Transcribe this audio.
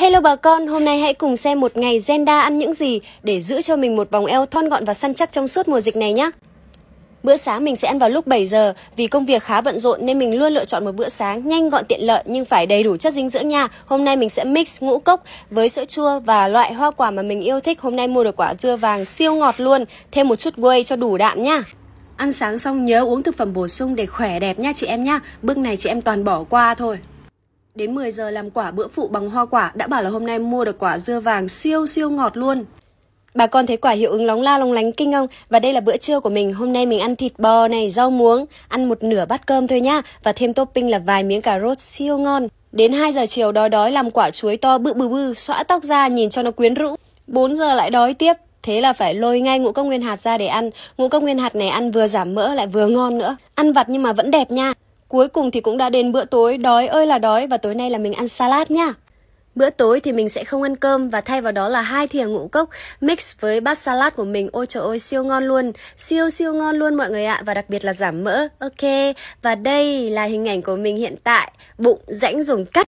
Hello bà con, hôm nay hãy cùng xem một ngày Zenda ăn những gì để giữ cho mình một vòng eo thon gọn và săn chắc trong suốt mùa dịch này nhé. Bữa sáng mình sẽ ăn vào lúc 7 giờ, vì công việc khá bận rộn nên mình luôn lựa chọn một bữa sáng nhanh gọn tiện lợi nhưng phải đầy đủ chất dinh dưỡng nha. Hôm nay mình sẽ mix ngũ cốc với sữa chua và loại hoa quả mà mình yêu thích. Hôm nay mua được quả dưa vàng siêu ngọt luôn, thêm một chút whey cho đủ đạm nha. Ăn sáng xong nhớ uống thực phẩm bổ sung để khỏe đẹp nha chị em nha. Bước này chị em toàn bỏ qua thôi. Đến 10 giờ làm quả bữa phụ bằng hoa quả, đã bảo là hôm nay mua được quả dưa vàng siêu siêu ngọt luôn. Bà con thấy quả hiệu ứng lóng la lóng lánh kinh không? Và đây là bữa trưa của mình. Hôm nay mình ăn thịt bò này, rau muống, ăn một nửa bát cơm thôi nhá. Và thêm topping là vài miếng cà rốt siêu ngon. Đến 2 giờ chiều đói đói làm quả chuối to bự bự bự, xõa tóc ra nhìn cho nó quyến rũ. 4 giờ lại đói tiếp. Thế là phải lôi ngay ngũ cốc nguyên hạt ra để ăn. Ngũ cốc nguyên hạt này ăn vừa giảm mỡ lại vừa ngon nữa. Ăn vặt nhưng mà vẫn đẹp nha. Cuối cùng thì cũng đã đến bữa tối, đói ơi là đói và tối nay là mình ăn salad nha. Bữa tối thì mình sẽ không ăn cơm và thay vào đó là hai thìa ngũ cốc mix với bát salad của mình. Ôi trời ơi siêu ngon luôn, siêu siêu ngon luôn mọi người ạ và đặc biệt là giảm mỡ. Ok, và đây là hình ảnh của mình hiện tại, bụng rãnh dùng cắt